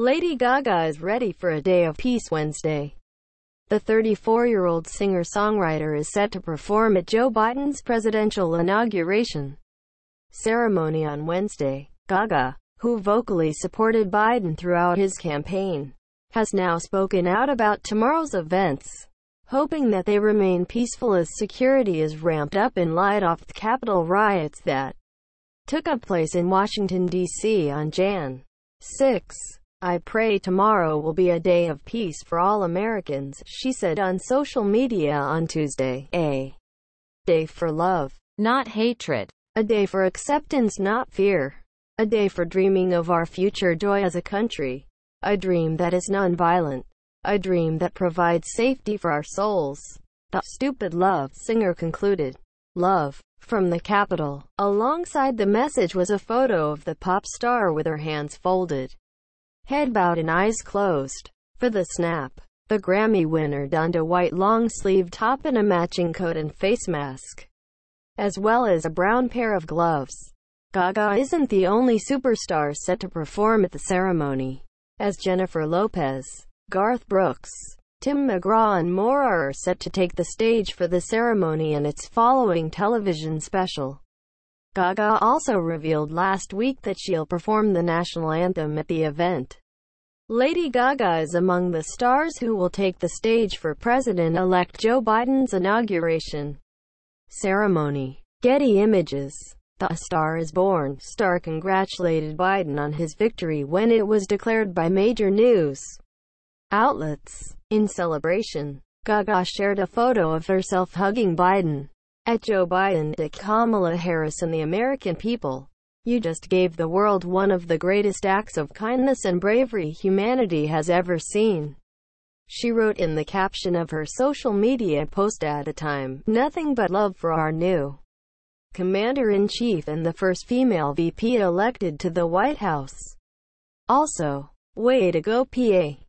Lady Gaga is ready for a day of peace Wednesday. The 34-year-old singer-songwriter is set to perform at Joe Biden's presidential inauguration ceremony on Wednesday. Gaga, who vocally supported Biden throughout his campaign, has now spoken out about tomorrow's events, hoping that they remain peaceful as security is ramped up in light of the Capitol riots that took up place in Washington, D.C. on Jan. 6. I pray tomorrow will be a day of peace for all Americans, she said on social media on Tuesday. A day for love, not hatred. A day for acceptance, not fear. A day for dreaming of our future joy as a country. A dream that is nonviolent. A dream that provides safety for our souls. The stupid love singer concluded. Love from the Capitol. Alongside the message was a photo of the pop star with her hands folded head bowed and eyes closed. For the snap, the Grammy winner donned a white long-sleeve top and a matching coat and face mask, as well as a brown pair of gloves. Gaga isn't the only superstar set to perform at the ceremony, as Jennifer Lopez, Garth Brooks, Tim McGraw and more are set to take the stage for the ceremony and its following television special. Gaga also revealed last week that she'll perform the national anthem at the event. Lady Gaga is among the stars who will take the stage for President-elect Joe Biden's inauguration ceremony. Getty Images The Star is Born star congratulated Biden on his victory when it was declared by major news outlets. In celebration, Gaga shared a photo of herself hugging Biden at Joe Biden, at Kamala Harris and the American people. You just gave the world one of the greatest acts of kindness and bravery humanity has ever seen. She wrote in the caption of her social media post at a time, nothing but love for our new commander-in-chief and the first female VP elected to the White House. Also, way to go PA.